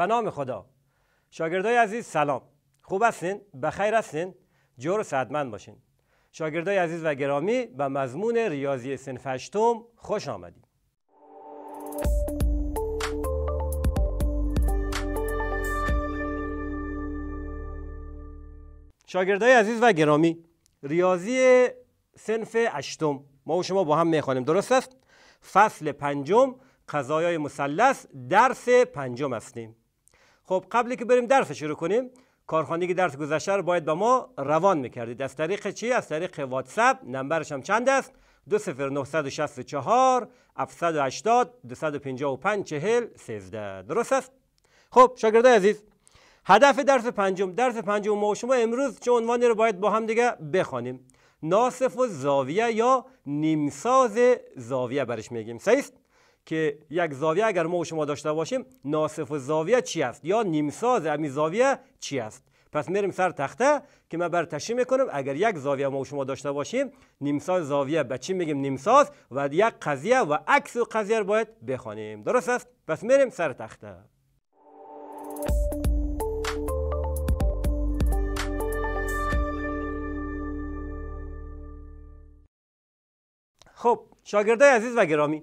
به نام خدا شاگردای عزیز سلام خوب هستین بخیر هستین جور صدمند باشین شاگردای عزیز و گرامی به مضمون ریاضی سنف هشتم خوش آمدید شاگردای عزیز و گرامی ریاضی سنف هشتم ما و شما با هم میخوانیم درست است فصل پنجم قضایای مثلث درس پنجم هستیم خب قبلی که بریم درس شروع کنیم که درس گذشته رو باید به ما روان میکردید از طریق چی؟ از طریق واتساپ نمبرش هم چند است؟ 20964 780 255 40 13 درست است؟ خب شاگردای عزیز هدف درس پنجم درس پنجم ما و شما امروز چه عنوانی رو باید با هم دیگه بخوانیم ناصف و زاویه یا نیمساز زاویه برش میگیم صحیح که یک زاویه اگر ما و شما داشته باشیم ناصف زاویه چی است یا نیمساز امی زاویه چی است پس میریم سر تخته که ما بر تشریح میکنم اگر یک زاویه ما و شما داشته باشیم نیمساز زاویه به چی میگیم نیمساز و یک قضیه و عکس و قضیه رو باید بخوانیم درست است پس میریم سر تخته خب شاگردای عزیز و گرامی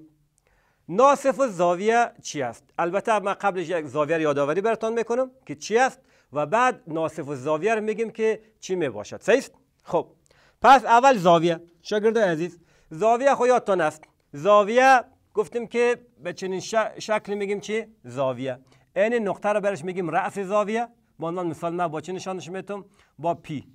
ناصف زاویه چی است البته من قبلش یک زاویه یادآوری براتون میکنم که چی است و بعد ناصف زاویه رو میگیم که چی میباشد صحیح خب پس اول زاویه شاگرد عزیز زاویه خو یادتان است زاویه گفتیم که به چنین شکلی میگیم چی زاویه این نقطه رو برش میگیم رأس زاویه با عنوان مثال من با چی نشانش میتونم با پی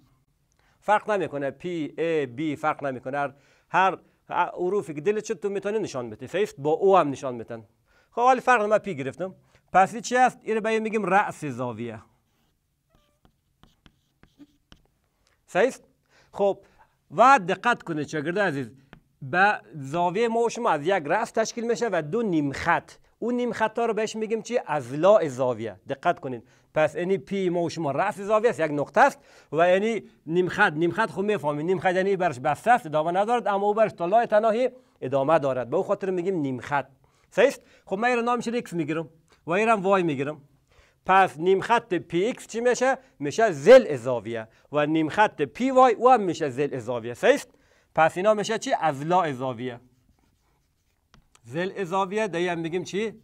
فرق نمیکنه پی ای بی فرق نمیکنه هر حروفی که دلت شد تو میتونی نشان بده فیفت با او هم نشان میتن خب ولی فرق ما پی گرفتم پس چی هست این به میگیم رأس زاویه سیست خب و دقت کنید چگرده عزیز به زاویه ما شما از یک رأس تشکیل میشه و دو نیم خط اون نیم خطا رو بهش میگیم چی از لا زاویه دقت کنید پس اینی پی ما و شما رأس زاویه است یک نقطه است و اینی نیم خط نیم خط خب میفهمید نیم خط یعنی برش بسته است ادامه ندارد اما او برش لا تناهی ادامه دارد به او خاطر میگیم نیم خط صحیح خب من رو نامش ریکس میگیرم و اینم وای میگیرم پس نیم خط پی ایکس چی میشه میشه زل زاویه و نیم خط پی وای او هم میشه زل زاویه صحیح پس اینا میشه چی از لا زاویه زل ازاویه هم بگیم چی؟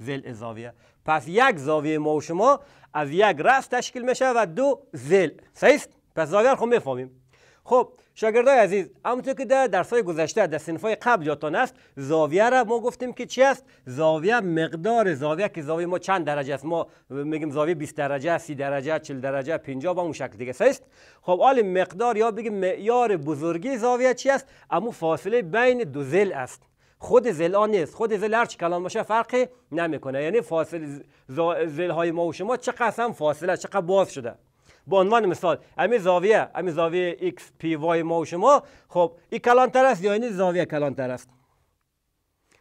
زل زاویه پس یک زاویه ما و شما از یک رأس تشکیل میشه و دو زل صحیح پس زاویه رو خب میفهمیم خب شاگردای عزیز همونطور که در های گذشته در سنف های قبل یادتان است زاویه را ما گفتیم که چی است زاویه مقدار زاویه که زاویه ما چند درجه است ما میگیم زاویه 20 درجه 30 درجه 40 درجه 50 با اون شکل دیگه است خب حال مقدار یا بگیم معیار بزرگی زاویه چی است اما فاصله بین دو زل است خود زل آن نیست خود زل هر چی کلان باشه فرقی نمیکنه یعنی فاصله زل های ما و شما چقدر هم فاصله چقدر باز شده به عنوان مثال امی زاویه امی زاویه x پی وای ما و شما خب این کلانتر است یا این یعنی زاویه کلانتر است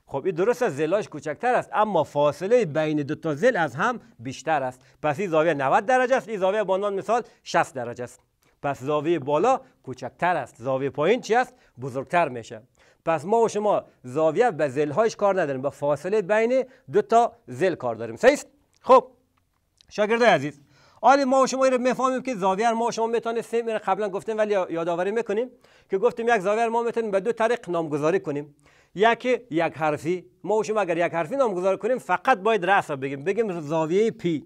خب این درست از زلاش کوچکتر است اما فاصله بین دو تا زل از هم بیشتر است پس این زاویه 90 درجه است این زاویه به عنوان مثال 60 درجه است پس زاویه بالا کوچکتر است زاویه پایین چی است بزرگتر میشه پس ما و شما زاویه به زلهایش کار نداریم با فاصله بین دو تا زل کار داریم صحیح خب شاگرد عزیز آره ما و شما رو میفهمیم که زاویه ما و شما سه میره قبلا گفتیم ولی یادآوری میکنیم که گفتیم یک زاویه ما میتونیم به دو طریق نامگذاری کنیم یک یک حرفی ما و شما اگر یک حرفی نامگذاری کنیم فقط باید رأس بگیم بگیم زاویه پی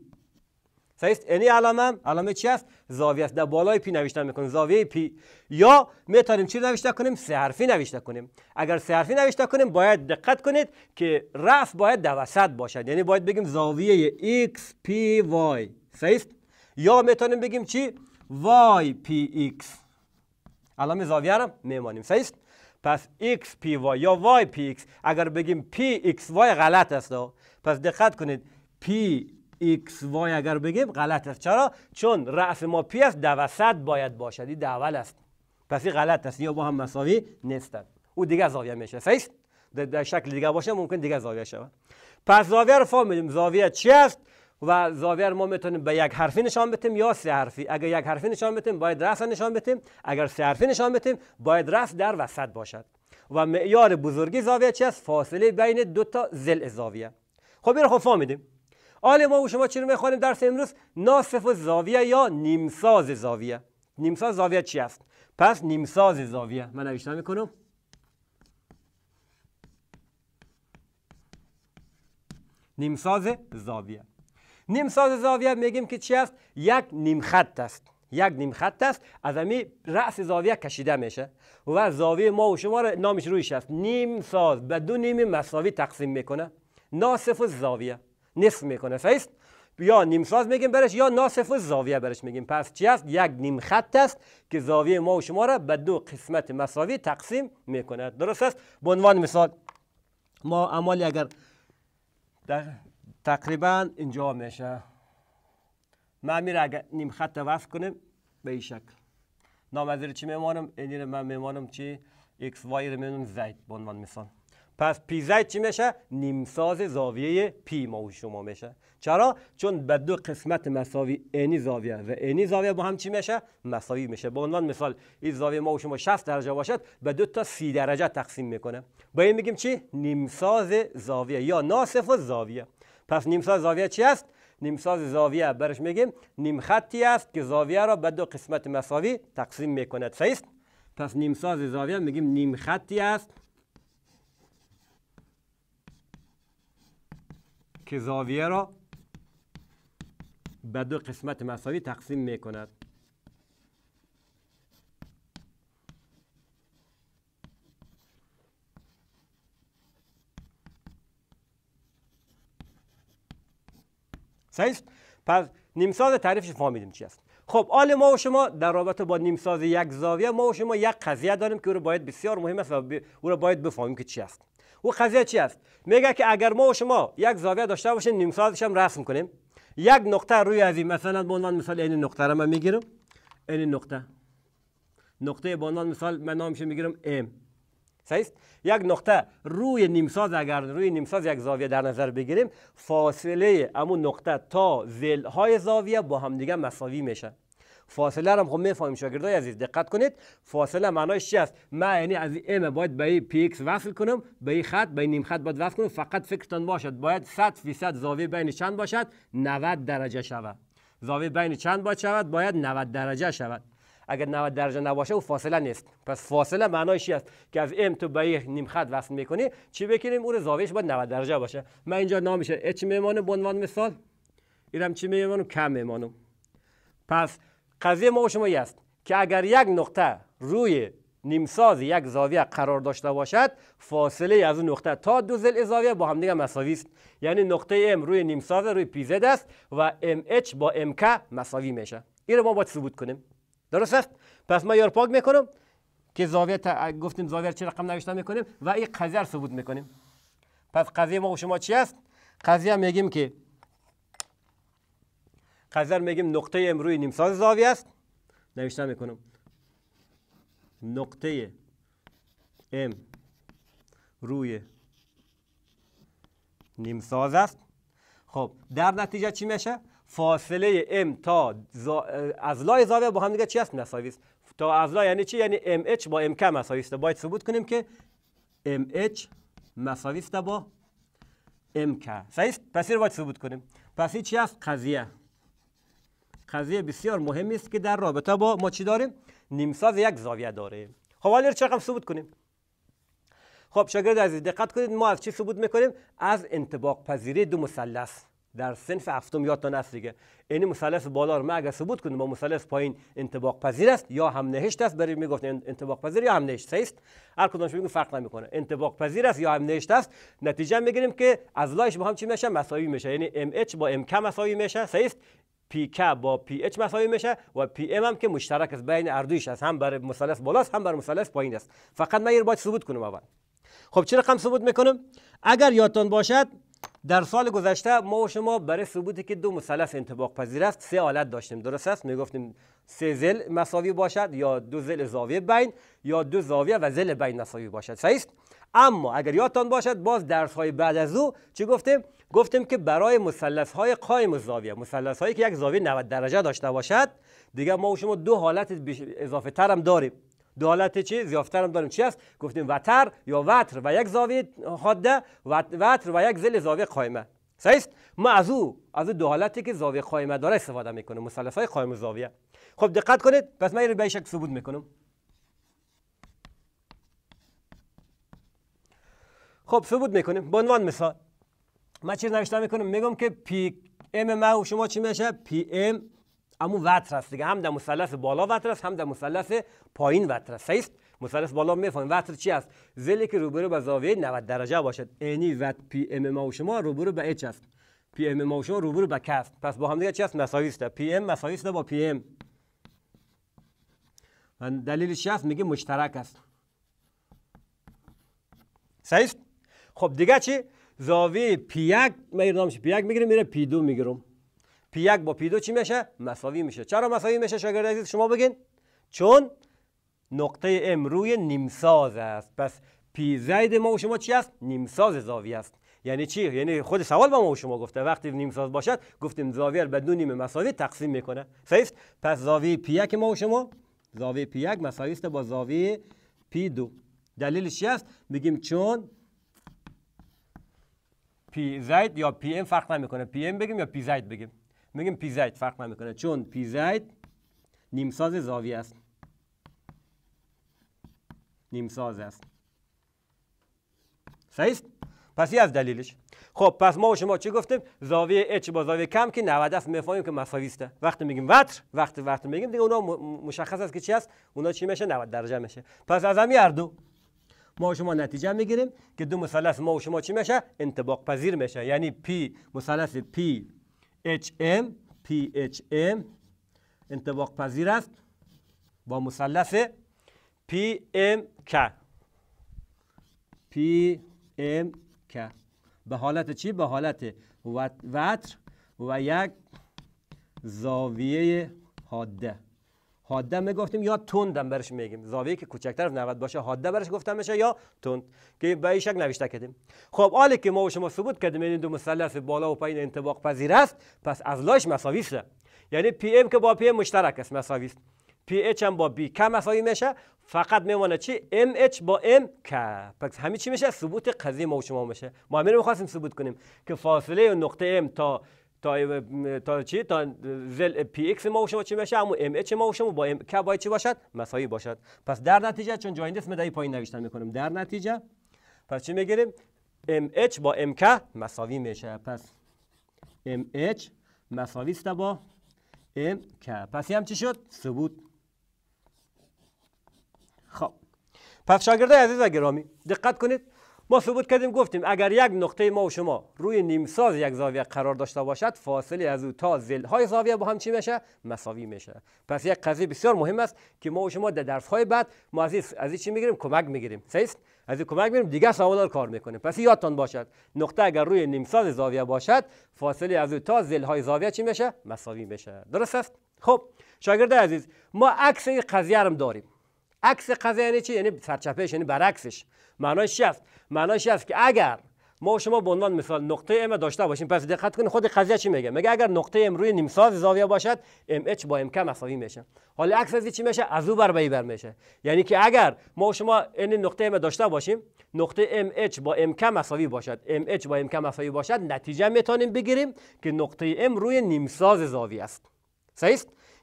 است یعنی علامه علامه چی است زاویه است در بالای پی نوشتن میکنیم زاویه پی یا میتونیم چی نوشته کنیم سه حرفی نوشته کنیم اگر سه حرفی نوشته کنیم باید دقت کنید که رف باید در وسط باشد یعنی باید بگیم زاویه x p y است یا میتونیم بگیم چی y p x علامه زاویه را میمانیم است پس x p y یا y p x اگر بگیم p x y غلط است پس دقت کنید p ایکس وای اگر بگیم غلط است چرا چون رأس ما پی است در وسط باید باشد این اول است پس این غلط است یا با هم مساوی نیستند او دیگه زاویه میشه صحیح در شکل دیگه باشه ممکن دیگه زاویه شود پس زاویه رو فهمیدیم زاویه چی است و زاویه رو ما میتونیم به یک حرفی نشان بدیم یا سه حرفی اگر یک حرفی نشان بدیم باید رأس نشان بدیم اگر سه حرفی نشان بدیم باید رأس در وسط باشد و معیار بزرگی زاویه چی است فاصله بین دو تا ضلع زاویه خب این رو خب فهمیدیم آل ما و شما چی رو میخوانیم درس امروز ناصف و زاویه یا نیمساز زاویه نیمساز زاویه چی است پس نیمساز زاویه من نوشتم میکنم نیمساز زاویه نیمساز زاویه میگیم که چی است یک نیمخط است یک نیم خط است از امی رأس زاویه کشیده میشه و زاویه ما و شما رو نامش رویش است نیم ساز به دو نیم مساوی تقسیم میکنه ناصف و زاویه نصف میکنه فیست یا نیمساز میگیم برش یا ناصف زاویه برش میگیم پس چی است یک نیم خط است که زاویه ما و شما را به دو قسمت مساوی تقسیم میکند درست است به عنوان مثال ما عملی اگر تقریبا اینجا میشه ما میره اگر نیم خط وصل کنیم به این شکل نام چی میمانم اینی من میمانم چی ایکس وای رو میمانم زید به عنوان مثال پس پی زد چی میشه؟ نیمساز زاویه پی ما و شما میشه چرا؟ چون به دو قسمت مساوی اینی زاویه و اینی زاویه با هم چی میشه؟ مساوی میشه به عنوان مثال این زاویه ما و شما 60 درجه باشد به دو تا 30 درجه تقسیم میکنه با این میگیم چی؟ نیمساز زاویه یا ناصف و زاویه پس نیمساز زاویه چی است؟ نیمساز زاویه برش میگیم نیم خطی است که زاویه را به دو قسمت مساوی تقسیم میکند صحیح است؟ پس نیمساز زاویه میگیم نیم خطی است که زاویه را به دو قسمت مساوی تقسیم می کند صحیح پس نیمساز تعریفش فهمیدیم چی است خب آل ما و شما در رابطه با نیمساز یک زاویه ما و شما یک قضیه داریم که او رو باید بسیار مهم است و او رو باید بفهمیم که چی است او قضیه چی است میگه که اگر ما و شما یک زاویه داشته باشیم نیم هم رسم کنیم یک نقطه روی از این مثلا به عنوان مثال این نقطه را ما میگیرم این نقطه نقطه به عنوان مثال من نامش میگیرم ام صحیح یک نقطه روی نیمساز اگر روی نیمساز یک زاویه در نظر بگیریم فاصله امون نقطه تا زل های زاویه با هم دیگه مساوی میشه فاصله رو خب میفهمیم شاگردای عزیز دقت کنید فاصله معنایش چی است من یعنی از ام باید به این پی ایکس وصل کنم به این خط به این نیم خط باید وصل کنم فقط فکرتان باشد باید 100 فیصد زاویه بین چند باشد 90 درجه شود زاویه بین چند باید شود باید 90 درجه شود اگر 90 درجه نباشه او فاصله نیست پس فاصله معنایش است که از ام تو به نیم خط وصل میکنی چی بکنیم اون زاویش باید 90 درجه باشه من اینجا نامش اچ میمانم به عنوان مثال اینم چی میمانم کم میمانم پس قضیه ما و شما است که اگر یک نقطه روی نیمساز یک زاویه قرار داشته باشد فاصله از اون نقطه تا دو زل زاویه با هم دیگه مساوی است یعنی نقطه M روی نیمساز روی PZ است و MH با MK مساوی میشه این رو ما باید ثبوت کنیم درست است پس ما یار پاک میکنم که زاویه تا... گفتیم زاویه چه رقم نوشته میکنیم و این قضیه رو ثبوت میکنیم پس قضیه ما شما چی است قضیه میگیم که قذر میگیم نقطه امروی نیمساز زاویه است نوشته میکنم نقطه ام روی نیمساز است خب در نتیجه چی میشه فاصله ام تا از لای زاویه با هم دیگه چی است مساوی تا از لای یعنی چی یعنی ام اچ با ام که مساوی است باید ثبوت کنیم که ام اچ مساوی با ام که صحیح پس رو باید ثبوت کنیم پس چی است قضیه قضیه بسیار مهمی است که در رابطه با ما چی داریم نیمساز یک زاویه داره خب حالا چقدر ثبوت کنیم خب شاگرد عزیز دقت کنید ما از چی ثبوت میکنیم از انطباق پذیری دو مثلث در صنف هفتم یادتان هست دیگه این یعنی مثلث بالا رو ما اگر ثبوت کنیم با مثلث پایین انطباق پذیر است یا هم نهشت است برای میگفت انطباق پذیر یا هم نهشت است هر کدومش میگه فرق نمیکنه انطباق پذیر است یا هم نهشت است نتیجه میگیریم که از لایش با هم چی میشه مساوی میشه یعنی ام اچ با ام کم مساوی میشه صحیح پی با پی اچ مساوی میشه و پی ام هم که مشترک است بین اردویش است هم بر مثلث بالاست هم بر مثلث پایین است فقط من باید ثبوت کنم اول خب چه رقم ثبوت میکنم اگر یادتان باشد در سال گذشته ما و شما برای ثبوتی که دو مثلث انطباق پذیر است سه حالت داشتیم درست است میگفتیم سه زل مساوی باشد یا دو زل زاویه بین یا دو زاویه و زل بین مساوی باشد صحیح است اما اگر یادتان باشد باز درس های بعد از او چی گفتیم گفتیم که برای مثلث های قایم زاویه مثلث هایی که یک زاویه 90 درجه داشته باشد دیگه ما و شما دو حالت اضافه تر هم داریم دو حالت چی زیافتر هم داریم چی است گفتیم وتر یا وتر و یک زاویه حاده وتر و یک زل زاویه قائمه. صحیح ما از او از دو حالتی که زاویه قایمه داره استفاده میکنیم مثلث های زاویه خب دقت کنید پس من این به شکل ثبوت میکنم خب ثبوت میکنیم به عنوان مثال من چیز نوشته میکنم میگم که پی ام ما شما چی میشه پی ام امون وتر است دیگه هم در مثلث بالا وتر است هم در مثلث پایین وتر است صحیح مثلث بالا میفهمیم وتر چی است زلی که روبرو به زاویه 90 درجه باشد یعنی وت پی ام ما شما روبرو به اچ است پی ام ما شما روبرو به کف. پس با هم دیگه چی است مساوی است پی ام مساوی است با پی ام من دلیل هست میگه مشترک است صحیح خب دیگه چی زاویه پی یک میردامش پی یک میگیریم میره پی دو میگیرم پی یک با پی دو چی میشه مساوی میشه چرا مساوی میشه شاگرد عزیز شما بگین چون نقطه ام روی نیمساز است پس پی زید ما و شما چی است نیمساز زاویه است یعنی چی یعنی خود سوال با ما و شما گفته وقتی نیمساز باشد گفتیم زاویه به دو نیم مساوی تقسیم میکنه صحیح پس زاویه پی یک ما شما زاویه پی مساوی است با زاویه پی دو دلیلش چی است میگیم چون پی زید یا پی ام فرق نمیکنه پی ام بگیم یا پی زید بگیم میگیم پی زید فرق نمیکنه چون پی نیم نیمساز زاویه است نیمساز است صحیح پس از دلیلش خب پس ما و شما چی گفتیم زاویه اچ با زاویه کم که 90 است میفهمیم که مساوی است وقتی میگیم وتر وقتی وقتی میگیم دیگه اونها مشخص است که چی است اونها چی میشه 90 درجه میشه پس از همین دو ما شما نتیجه میگیریم که دو مثلث ما و شما چی میشه انطباق پذیر میشه یعنی پی مثلث پی اچ ام پی انطباق پذیر است با مثلث پی ام به حالت چی به حالت وتر و یک زاویه حاده حاده میگفتیم یا تندم برش میگیم زاویه که کوچکتر از 90 باشه حاده برش گفتم میشه یا تند که به این شک نوشته کردیم خب حالی که ما و شما ثبوت کردیم این دو مثلث بالا و پایین انطباق پذیر است پس از لاش مساوی است یعنی پی ام که با پی مشترک است مساوی است پی اچ هم با بی که مساوی میشه فقط میمونه چی ام اچ با ام که پس همین چی میشه ثبوت قضیه ما و شما میشه ما همین رو میخواستیم ثبوت کنیم که فاصله نقطه ام تا تا تا چی تا زل پی ایکس ما شما چی میشه؟ همون ام اچ ما شما با ام باید چی باشد مساوی باشد پس در نتیجه چون جوین در مدای پایین نوشتن میکنم در نتیجه پس چی میگیریم ام اچ با ام که مساوی میشه پس ام اچ مساوی است با ام که پس هم چی شد ثبوت خب پس شاگرده عزیز و گرامی دقت کنید ما ثبوت کردیم گفتیم اگر یک نقطه ما و شما روی نیمساز یک زاویه قرار داشته باشد فاصله از او تا زل های زاویه با هم چی میشه مساوی میشه پس یک قضیه بسیار مهم است که ما و شما در درس های بعد ما از این چی میگیریم کمک میگیریم صحیح از این کمک میگیریم دیگه سوالا کار میکنیم پس یادتان باشد نقطه اگر روی نیمساز زاویه باشد فاصله از او تا زل های زاویه چی میشه مساوی میشه درست است خب شاگرد عزیز ما عکس این قضیه داریم عکس قضیه یعنی چی یعنی سرچپش یعنی برعکسش معناش چی است معناش است که اگر ما شما به عنوان مثال نقطه ام داشته باشیم پس دقت کنید خود قضیه چی میگه میگه اگر نقطه ام روی نیمساز زاویه باشد ام اچ با ام کم مساوی میشه حالا عکس از چی میشه از او بر به بر میشه یعنی که اگر ما شما این نقطه ام داشته باشیم نقطه ام اچ با ام کم مساوی باشد ام اچ با ام کم مساوی باشد نتیجه میتونیم بگیریم که نقطه ام روی نیمساز زاویه است صحیح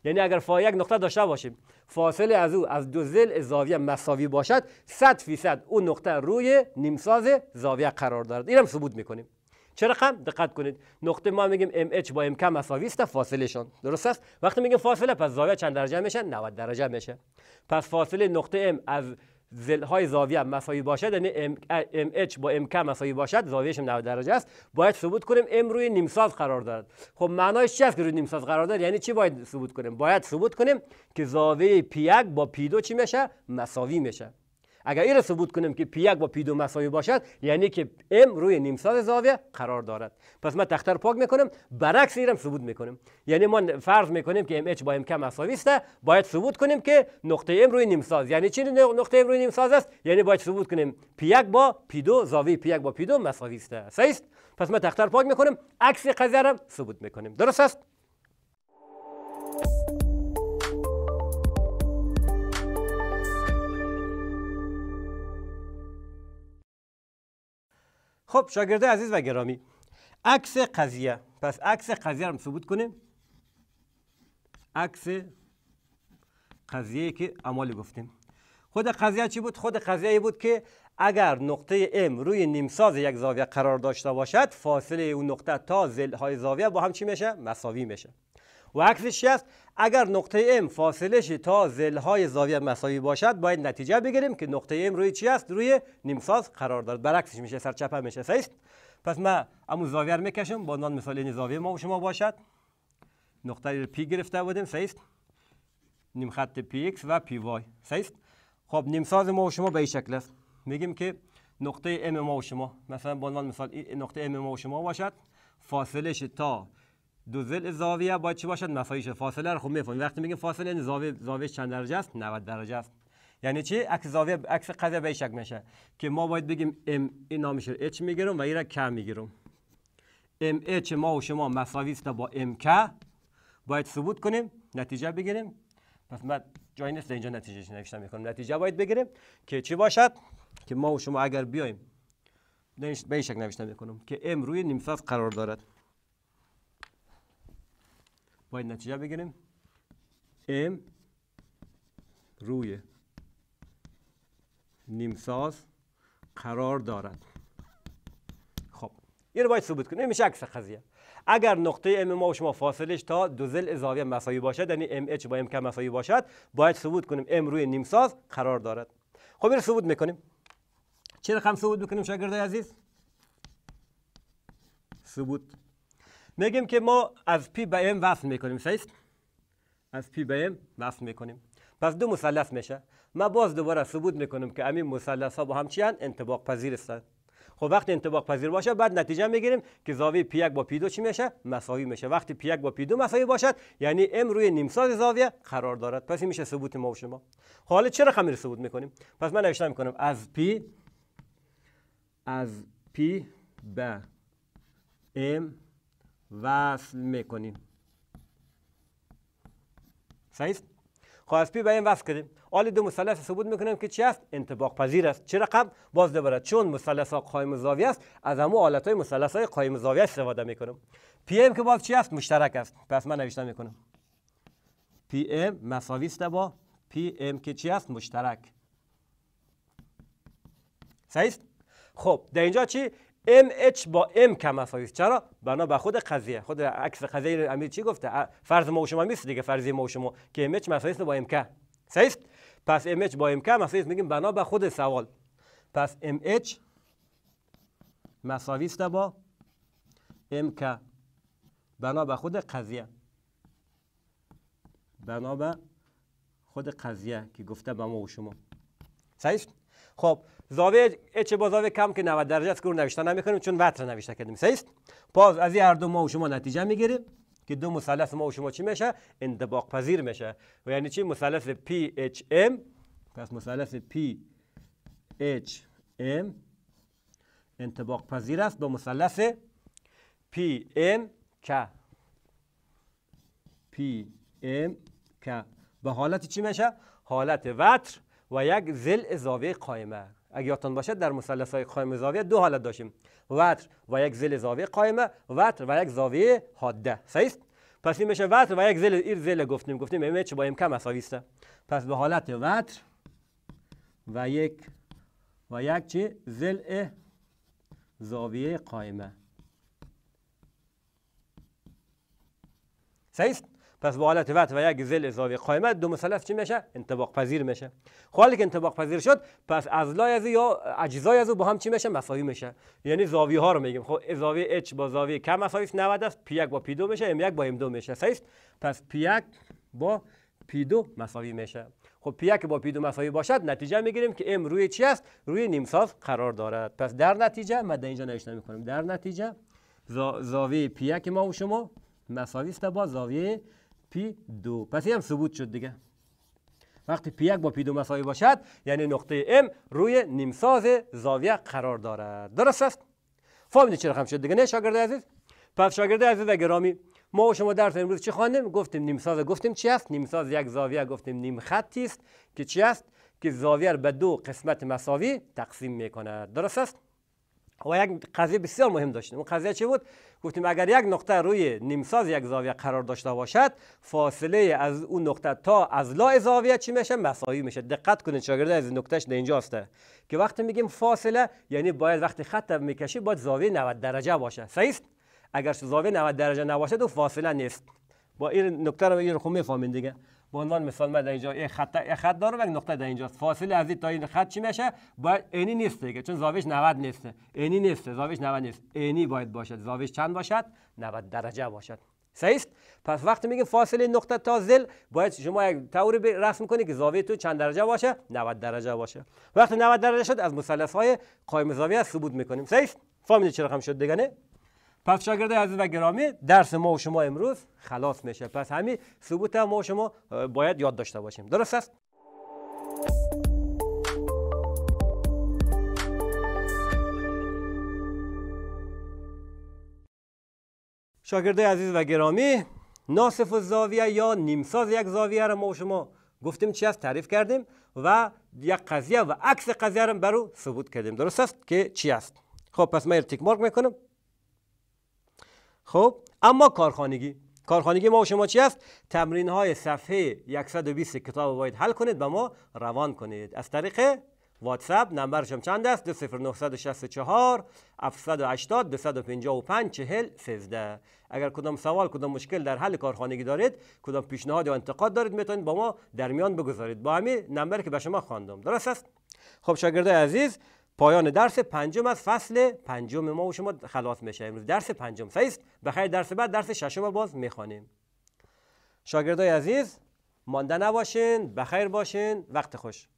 یعنی اگر فا یک نقطه داشته باشیم فاصله از او از دو زل زاویه مساوی باشد 100 فیصد اون نقطه روی نیمساز زاویه قرار دارد اینم ثبوت میکنیم چه رقم خب؟ دقت کنید نقطه ما میگیم MH با MK مساوی است فاصله شان درست است وقتی میگیم فاصله پس زاویه چند درجه میشه 90 درجه میشه پس فاصله نقطه M از زل های زاویه مساوی باشد یعنی ام, اچ با ام ک مساوی باشد زاویهش 90 درجه است باید ثبوت کنیم ام روی نیم قرار دارد خب معنایش چی است که روی نیم قرار دارد یعنی چی باید ثبوت کنیم باید ثبوت کنیم که زاویه پی 1 با پی 2 چی میشه مساوی میشه اگر این را ثبوت کنیم که پی یک با پی دو مساوی باشد یعنی که ام روی نیمساز زاویه قرار دارد پس ما تختر پاک میکنم برعکس این را ثبوت میکنیم یعنی ما فرض میکنیم که ام اچ با ام کی مساوی است باید ثبوت کنیم که نقطه ام روی نیمساز یعنی چی نقطه ام روی نیمساز است یعنی باید ثبوت کنیم پی یک با پی دو زاویه پی یک با پی دو مساوی است صحیح پس ما تختر پاک میکنیم عکس قضیه را ثبوت میکنیم درست است خب شاگرده عزیز و گرامی عکس قضیه پس عکس قضیه رو ثبوت کنیم عکس قضیه که عمالی گفتیم خود قضیه چی بود خود قضیه بود که اگر نقطه ام روی نیمساز یک زاویه قرار داشته باشد فاصله اون نقطه تا زل های زاویه با هم چی میشه مساوی میشه و عکسش است اگر نقطه M فاصلش تا زلهای زاویه مساوی باشد باید نتیجه بگیریم که نقطه M روی چی است روی نیمساز قرار دارد برعکسش میشه سرچپ هم میشه است پس ما امو زاویه رو میکشم با نان مثال این یعنی زاویه ما و شما باشد نقطه رو پی گرفته بودیم نیم خط پی ایکس و پی وای خب نیمساز ما و شما به این شکل است میگیم که نقطه M ما و شما مثلا با مثال نقطه M ما و شما باشد فاصلش تا دو زل زاویه با چی باشد مفایش فاصله رو خب میفهمیم وقتی میگیم فاصله یعنی زاویه زاویه چند درجه است 90 درجه است یعنی چی عکس زاویه عکس قضیه به شک میشه که ما باید بگیم ام این نامش رو اچ میگیرم و این کم ک میگیرم ام اچ ما و شما مساوی است با ام ک باید ثبوت کنیم نتیجه بگیریم پس بعد جای نیست اینجا نتیجه نوشتم میکنم نتیجه باید بگیریم که چی باشد که ما و شما اگر بیایم به این نوشتم نوشتم میکنم که ام روی نیم قرار دارد باید نتیجه بگیریم m روی نیمساز قرار دارد خب این رو باید ثبوت کنیم میشه عکس قضیه اگر نقطه ام ما و شما فاصلش تا دو زل مسایی مساوی باشد یعنی ام اچ با ام کم مساوی باشد باید ثبوت کنیم ام روی نیمساز قرار دارد خب این رو ثبوت میکنیم چه رقم ثبوت میکنیم شاگرده عزیز ثبوت میگیم که ما از پی به ام وصل میکنیم صحیح از پی به ام وصل میکنیم پس دو مثلث میشه ما باز دوباره ثبوت میکنیم که همین مثلث ها با هم چیان انطباق پذیر هستند خب وقتی انطباق پذیر باشه بعد نتیجه میگیریم که زاویه پی با پی 2 چی میشه مساوی میشه وقتی پی با پی 2 مساوی باشد یعنی ام روی نیم ساز زاویه قرار دارد پس این میشه ثبوت ما و شما خب حالا چرا خمیر ثبوت میکنیم پس من نوشتم میکنم از پی از پی به ام وصل میکنیم صحیح خب از پی به این وصل کردیم آل دو مثلث ثبوت میکنیم که چی است انتباق پذیر است چه رقم باز دوباره چون مثلث ها قایم زاویه است از همو آلت های مثلث های قایم است استفاده میکنم پی ام که باز چی است مشترک است پس من نوشته میکنم پی ام مساوی است با پی ام که چی است مشترک صحیح خب در اینجا چی MH با M کم است چرا بنا به خود قضیه خود عکس قضیه امیر چی گفته فرض ما و شما نیست دیگه فرضی ما و شما که MH مساوی با MK صحیح پس MH با MK مساوی میگیم بنا به خود سوال پس MH مساوی با MK بنا به خود قضیه بنا به خود قضیه که گفته به ما و شما صحیح خب زاویه اچ با زاویه کم که 90 درجه است که اون نوشته نمیکنیم چون وتر نوشته کردیم صحیح باز از این هر دو ما و شما نتیجه میگیریم که دو مثلث ما و شما چی میشه انطباق پذیر میشه و یعنی چی مثلث ام پس مثلث ام انطباق پذیر است با مثلث ام ک به حالت چی میشه حالت وتر و یک زل زاویه قائمه اگه یادتان باشد در مثلث های قائم زاویه دو حالت داشتیم وتر و یک زل زاویه قائمه وتر و یک زاویه حاده صحیح پس این میشه وتر و یک زل این زل گفتیم گفتیم چه با ام کم مساوی پس به حالت وتر و یک و یک چی زل زاویه قائمه صحیح پس به حالت وقت و یک زل اضافه قائمت دو مثلث چی میشه انطباق پذیر میشه خالی که انطباق پذیر شد پس اضلای از یا اجزای ازو با هم چی میشه مساوی میشه یعنی زاویه ها رو میگیم خب زاویه h با زاویه کم مساوی است 90 است p1 با p2 میشه m1 با m2 میشه صحیح پس p1 با p2 مساوی میشه خب p1 با p2 مساوی باشد نتیجه میگیریم که m روی چی است روی نیم ساز قرار دارد پس در نتیجه ما در اینجا نوشته میکنیم در نتیجه زاویه p1 ما و شما مساوی با زاویه پی دو پس این هم ثبوت شد دیگه وقتی پی یک با پی دو مساوی باشد یعنی نقطه ام روی نیمساز زاویه قرار دارد درست است فهمیدی چرا رقم شد دیگه نه شاگرد عزیز پس شاگرد عزیز و گرامی ما و شما درس امروز چی خواندیم گفتیم نیم گفتیم چی است نیم یک زاویه گفتیم نیم خطی است که چی است که زاویه را به دو قسمت مساوی تقسیم می درست است و یک قضیه بسیار مهم داشتیم اون قضیه چی بود گفتیم اگر یک نقطه روی نیمساز یک زاویه قرار داشته باشد فاصله از اون نقطه تا از لا زاویه چی میشه مساوی میشه دقت کنید شاگرد از نقطهش در هسته. که وقتی میگیم فاصله یعنی باید وقتی خط میکشی باید زاویه 90 درجه باشه صحیح اگر زاویه 90 درجه نباشد و فاصله نیست با این نقطه رو این رو خب میفهمین دیگه به عنوان مثال من در اینجا یک خط یه خط دارم یک نقطه در اینجاست فاصله از این تا این خط چی میشه باید اینی نیست دیگه چون زاویش 90 نیست عینی نیست زاویش 90 نیست عینی باید باشد زاویش چند باشد 90 درجه باشد صحیح است پس وقتی میگیم فاصله نقطه تا زل باید شما یک توری رسم کنید که زاویه تو چند درجه باشه 90 درجه باشه وقتی 90 درجه شد از مثلث های قائم زاویه ثبوت میکنیم صحیح فهمیدید چرا رقم شد دیگه نه پس شاگرده عزیز و گرامی درس ما و شما امروز خلاص میشه پس همین ثبوت ما و شما باید یاد داشته باشیم درست است شاگرده عزیز و گرامی ناصف زاویه یا نیمساز یک زاویه را ما و شما گفتیم چی است تعریف کردیم و یک قضیه و عکس قضیه را برو ثبوت کردیم درست است که چی است خب پس من تیک مارک میکنم خب اما کارخانگی کارخانگی ما و شما چی است تمرین های صفحه 120 کتاب باید حل کنید و ما روان کنید از طریق واتساپ نمبرشم چند است 0964 780 255 40 13 اگر کدام سوال کدام مشکل در حل کارخانگی دارید کدام پیشنهاد یا انتقاد دارید میتونید با ما در میان بگذارید با همین نمبر که به شما خواندم درست است خب شاگردای عزیز پایان درس پنجم از فصل پنجم ما و شما خلاص میشه امروز درس پنجم سعیست بخیر درس بعد درس ششم باز میخوانیم شاگردای عزیز مانده نباشین بخیر باشین وقت خوش